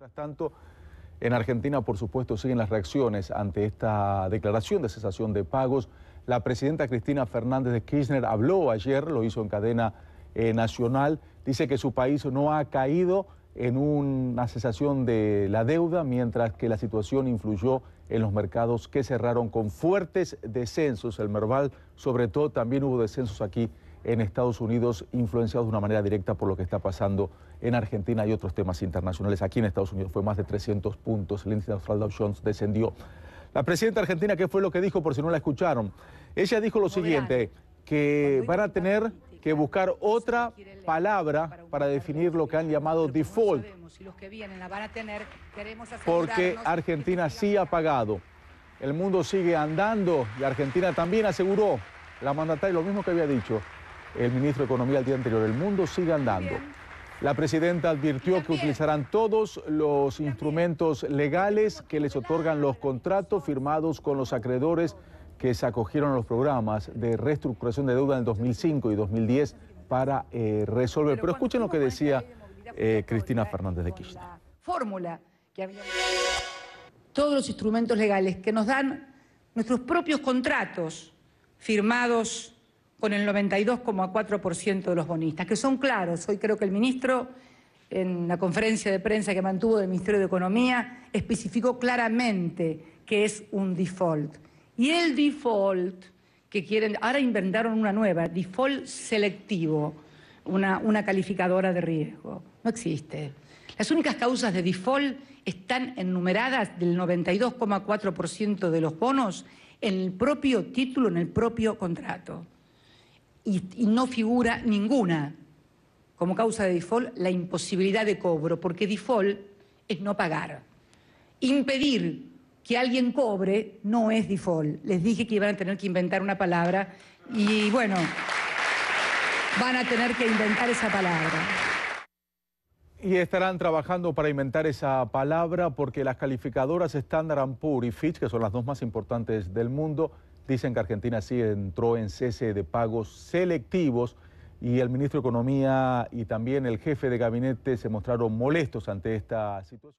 Mientras tanto, en Argentina, por supuesto, siguen las reacciones ante esta declaración de cesación de pagos. La presidenta Cristina Fernández de Kirchner habló ayer, lo hizo en cadena eh, nacional, dice que su país no ha caído en una cesación de la deuda, mientras que la situación influyó en los mercados que cerraron con fuertes descensos. El Merval, sobre todo, también hubo descensos aquí en Estados Unidos, influenciados de una manera directa por lo que está pasando en Argentina y otros temas internacionales. Aquí en Estados Unidos fue más de 300 puntos, el índice de Dow Jones descendió. La presidenta argentina, ¿qué fue lo que dijo? Por si no la escucharon. Ella dijo lo siguiente, que van a tener que buscar otra palabra para definir lo que han llamado default. Porque Argentina sí ha pagado. El mundo sigue andando y Argentina también aseguró la mandataria lo mismo que había dicho el ministro de Economía al día anterior. del mundo sigue andando. La presidenta advirtió que utilizarán todos los instrumentos legales que les otorgan los contratos firmados con los acreedores que se acogieron a los programas de reestructuración de deuda en 2005 y 2010 para eh, resolver. Pero escuchen lo que decía este eh, Cristina Fernández de Kirchner. Fórmula Todos los instrumentos legales que nos dan nuestros propios contratos firmados con el 92,4% de los bonistas, que son claros. Hoy creo que el ministro, en la conferencia de prensa que mantuvo del Ministerio de Economía, especificó claramente que es un default. Y el default que quieren, ahora inventaron una nueva, default selectivo, una, una calificadora de riesgo. No existe. Las únicas causas de default están enumeradas del 92,4% de los bonos en el propio título, en el propio contrato y, no figura ninguna como causa de default la imposibilidad de cobro, porque default es no pagar. Impedir que alguien cobre no es default. Les dije que iban a tener que inventar una palabra y bueno, van a tener que inventar esa palabra. Y estarán trabajando para inventar esa palabra porque las calificadoras Standard Poor's y Fitch, que son las dos más importantes del mundo, Dicen que Argentina sí entró en cese de pagos selectivos y el ministro de Economía y también el jefe de gabinete se mostraron molestos ante esta situación.